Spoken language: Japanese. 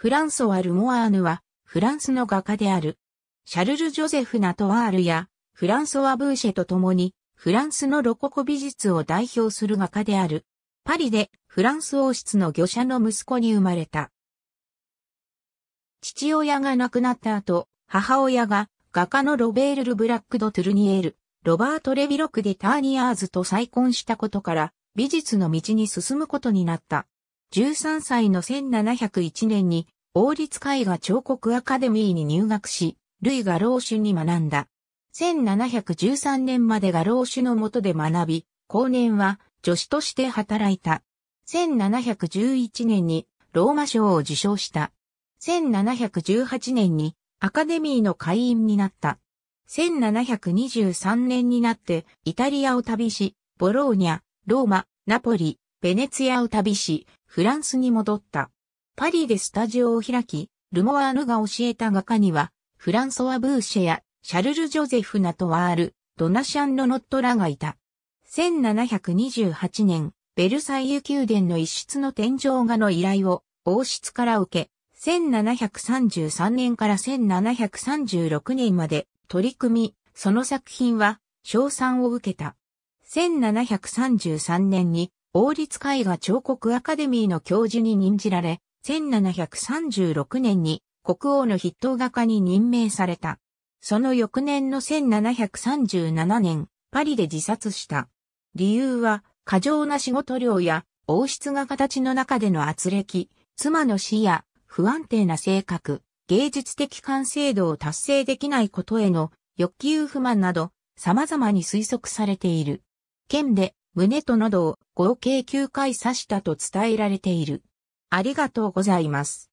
フランソワ・ルモアーヌは、フランスの画家である。シャルル・ジョゼフ・ナトワールや、フランソワ・ブーシェと共に、フランスのロココ美術を代表する画家である。パリで、フランス王室の御者の息子に生まれた。父親が亡くなった後、母親が、画家のロベール・ル・ブラック・ド・トゥルニエール、ロバート・レビロク・デ・ターニアーズと再婚したことから、美術の道に進むことになった。13歳の1701年に王立絵画彫刻アカデミーに入学し、ルイ・老種に学んだ。1713年までが老種の下で学び、後年は助手として働いた。1711年にローマ賞を受賞した。1718年にアカデミーの会員になった。1723年になってイタリアを旅し、ボローニャ、ローマ、ナポリ、ベネツィアを旅し、フランスに戻った。パリでスタジオを開き、ルモワーヌが教えた画家には、フランソワ・ブーシェや、シャルル・ジョゼフ・ナトワール、ドナシャン・ロノットらがいた。1728年、ベルサイユ宮殿の一室の天井画の依頼を王室から受け、1733年から1736年まで取り組み、その作品は賞賛を受けた。1733年に王立絵画彫刻アカデミーの教授に任じられ、1736年に国王の筆頭画家に任命された。その翌年の1737年、パリで自殺した。理由は、過剰な仕事量や、王室画家たちの中での圧力、妻の死や、不安定な性格、芸術的完成度を達成できないことへの欲求不満など、様々に推測されている。県で胸と喉を合計9回刺したと伝えられている。ありがとうございます。